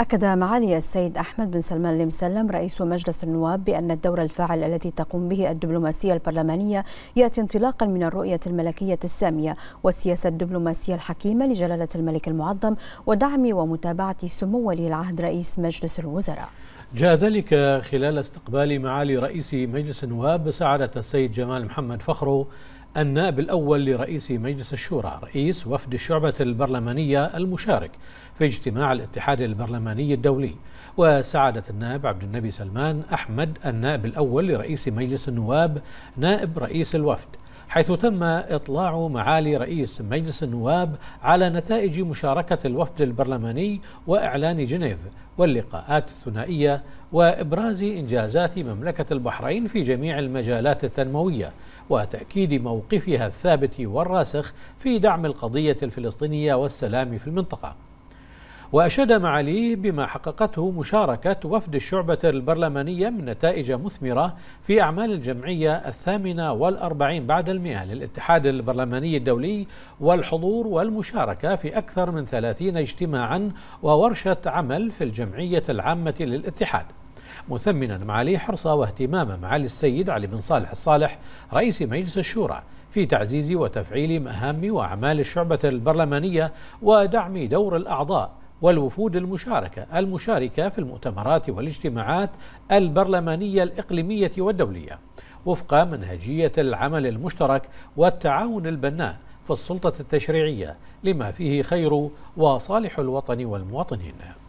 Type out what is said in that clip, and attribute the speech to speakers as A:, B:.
A: أكد معالي السيد أحمد بن سلمان المسلم رئيس مجلس النواب بأن الدور الفاعل الذي تقوم به الدبلوماسية البرلمانية يأتي انطلاقا من الرؤية الملكية السامية والسياسة الدبلوماسية الحكيمة لجلالة الملك المعظم ودعم ومتابعة سمو ولي العهد رئيس مجلس الوزراء
B: جاء ذلك خلال استقبال معالي رئيس مجلس النواب سعادة السيد جمال محمد فخرو النائب الأول لرئيس مجلس الشورى رئيس وفد الشعبة البرلمانية المشارك في اجتماع الاتحاد البرلماني الدولي وسعادة النائب عبد النبي سلمان أحمد النائب الأول لرئيس مجلس النواب نائب رئيس الوفد حيث تم إطلاع معالي رئيس مجلس النواب على نتائج مشاركة الوفد البرلماني وإعلان جنيف واللقاءات الثنائية وإبراز إنجازات مملكة البحرين في جميع المجالات التنموية وتأكيد موقفها الثابت والراسخ في دعم القضية الفلسطينية والسلام في المنطقة وأشاد معاليه بما حققته مشاركة وفد الشعبة البرلمانية من نتائج مثمرة في أعمال الجمعية الثامنة والأربعين بعد المئة للاتحاد البرلماني الدولي والحضور والمشاركة في أكثر من ثلاثين اجتماعا وورشة عمل في الجمعية العامة للاتحاد مثمنا معالي حرصه واهتمام معالي السيد علي بن صالح الصالح رئيس مجلس الشورى في تعزيز وتفعيل مهام واعمال الشعبه البرلمانيه ودعم دور الاعضاء والوفود المشاركة المشاركة في المؤتمرات والاجتماعات البرلمانية الإقليمية والدولية وفق منهجية العمل المشترك والتعاون البناء في السلطة التشريعية لما فيه خير وصالح الوطن والمواطنين